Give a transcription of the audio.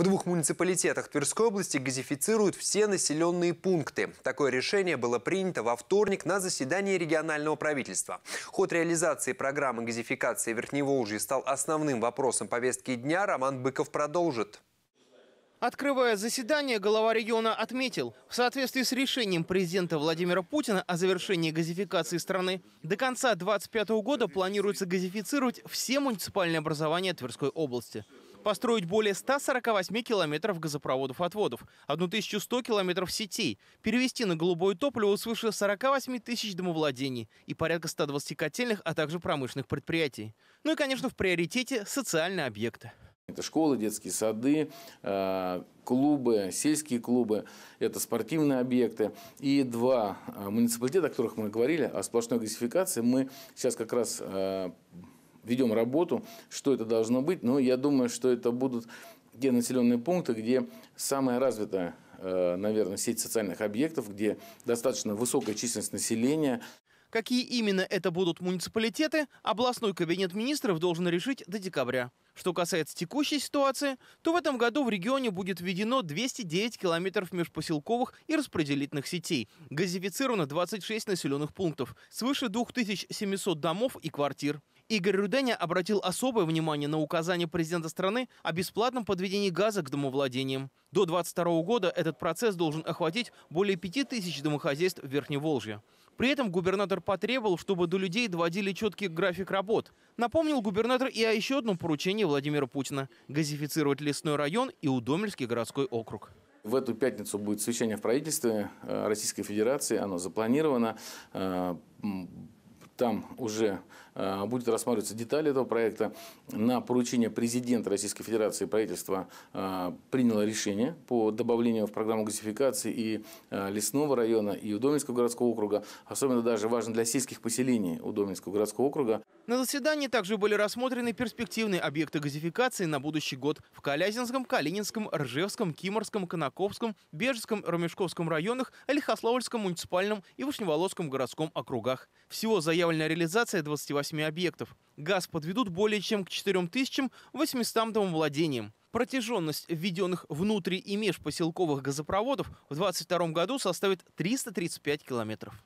В двух муниципалитетах Тверской области газифицируют все населенные пункты. Такое решение было принято во вторник на заседании регионального правительства. Ход реализации программы газификации Верхневолжья стал основным вопросом повестки дня. Роман Быков продолжит. Открывая заседание, глава региона отметил, в соответствии с решением президента Владимира Путина о завершении газификации страны, до конца 2025 года планируется газифицировать все муниципальные образования Тверской области построить более 148 километров газопроводов-отводов, 1100 километров сетей, перевести на голубое топливо свыше 48 тысяч домовладений и порядка 120 котельных, а также промышленных предприятий. Ну и, конечно, в приоритете социальные объекты. Это школы, детские сады, э, клубы, сельские клубы, это спортивные объекты. И два э, муниципалитета, о которых мы говорили, о сплошной газификации, мы сейчас как раз э, ведем работу, что это должно быть. Но я думаю, что это будут те населенные пункты, где самая развитая, э, наверное, сеть социальных объектов, где достаточно высокая численность населения. Какие именно это будут муниципалитеты, областной кабинет министров должен решить до декабря. Что касается текущей ситуации, то в этом году в регионе будет введено 209 километров межпоселковых и распределительных сетей. Газифицировано 26 населенных пунктов, свыше 2700 домов и квартир. Игорь Руденя обратил особое внимание на указание президента страны о бесплатном подведении газа к домовладениям. До 2022 года этот процесс должен охватить более 5000 домохозяйств в Верхней Верхневолжье. При этом губернатор потребовал, чтобы до людей доводили четкий график работ. Напомнил губернатор и о еще одном поручении Владимира Путина – газифицировать лесной район и Удомельский городской округ. В эту пятницу будет совещание в правительстве э, Российской Федерации, оно запланировано. Э, там уже Э, будет рассматриваться детали этого проекта. На поручение президента Российской Федерации правительство э, приняло решение по добавлению в программу газификации и э, Лесного района, и Удомельского городского округа. Особенно даже важно для сельских поселений Удомельского городского округа. На заседании также были рассмотрены перспективные объекты газификации на будущий год в Калязинском, Калининском, Ржевском, Киморском, Конаковском, Бежском, Ромешковском районах, Лихославльском муниципальном и Вышневолодском городском округах. Всего заявленная реализация 28 48 объектов. Газ подведут более чем к 4800 домовладениям. Протяженность введенных внутри и межпоселковых газопроводов в 2022 году составит 335 километров.